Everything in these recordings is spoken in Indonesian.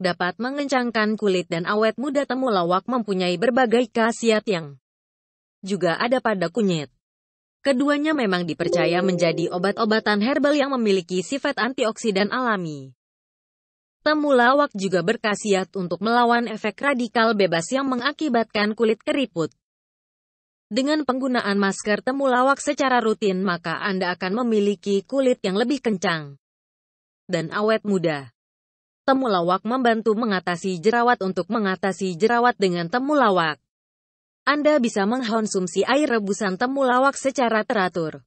dapat mengencangkan kulit dan awet muda temulawak mempunyai berbagai khasiat yang juga ada pada kunyit. Keduanya memang dipercaya menjadi obat-obatan herbal yang memiliki sifat antioksidan alami. Temulawak juga berkhasiat untuk melawan efek radikal bebas yang mengakibatkan kulit keriput. Dengan penggunaan masker temulawak secara rutin maka Anda akan memiliki kulit yang lebih kencang dan awet muda temulawak membantu mengatasi jerawat untuk mengatasi jerawat dengan temulawak. Anda bisa mengkonsumsi air rebusan temulawak secara teratur.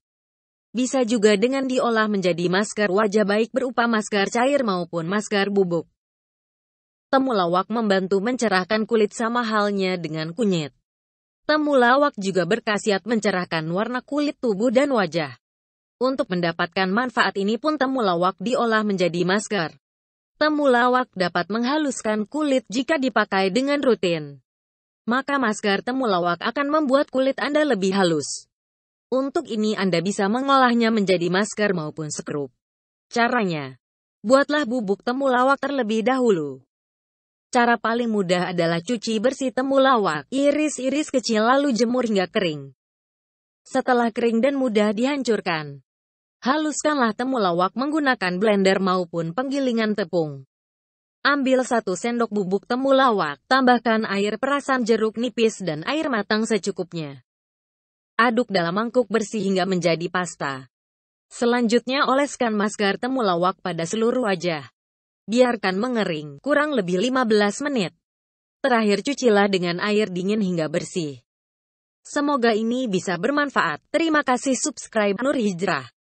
Bisa juga dengan diolah menjadi masker wajah baik berupa masker cair maupun masker bubuk. Temulawak membantu mencerahkan kulit sama halnya dengan kunyit. Temulawak juga berkhasiat mencerahkan warna kulit tubuh dan wajah. Untuk mendapatkan manfaat ini pun temulawak diolah menjadi masker. Temulawak dapat menghaluskan kulit jika dipakai dengan rutin. Maka masker temulawak akan membuat kulit Anda lebih halus. Untuk ini Anda bisa mengolahnya menjadi masker maupun skrup. Caranya, buatlah bubuk temulawak terlebih dahulu. Cara paling mudah adalah cuci bersih temulawak, iris-iris kecil lalu jemur hingga kering. Setelah kering dan mudah dihancurkan, Haluskanlah temulawak menggunakan blender maupun penggilingan tepung. Ambil satu sendok bubuk temulawak, tambahkan air perasan jeruk nipis dan air matang secukupnya. Aduk dalam mangkuk bersih hingga menjadi pasta. Selanjutnya oleskan masker temulawak pada seluruh wajah. Biarkan mengering, kurang lebih 15 menit. Terakhir cucilah dengan air dingin hingga bersih. Semoga ini bisa bermanfaat. Terima kasih subscribe Nur Hijrah.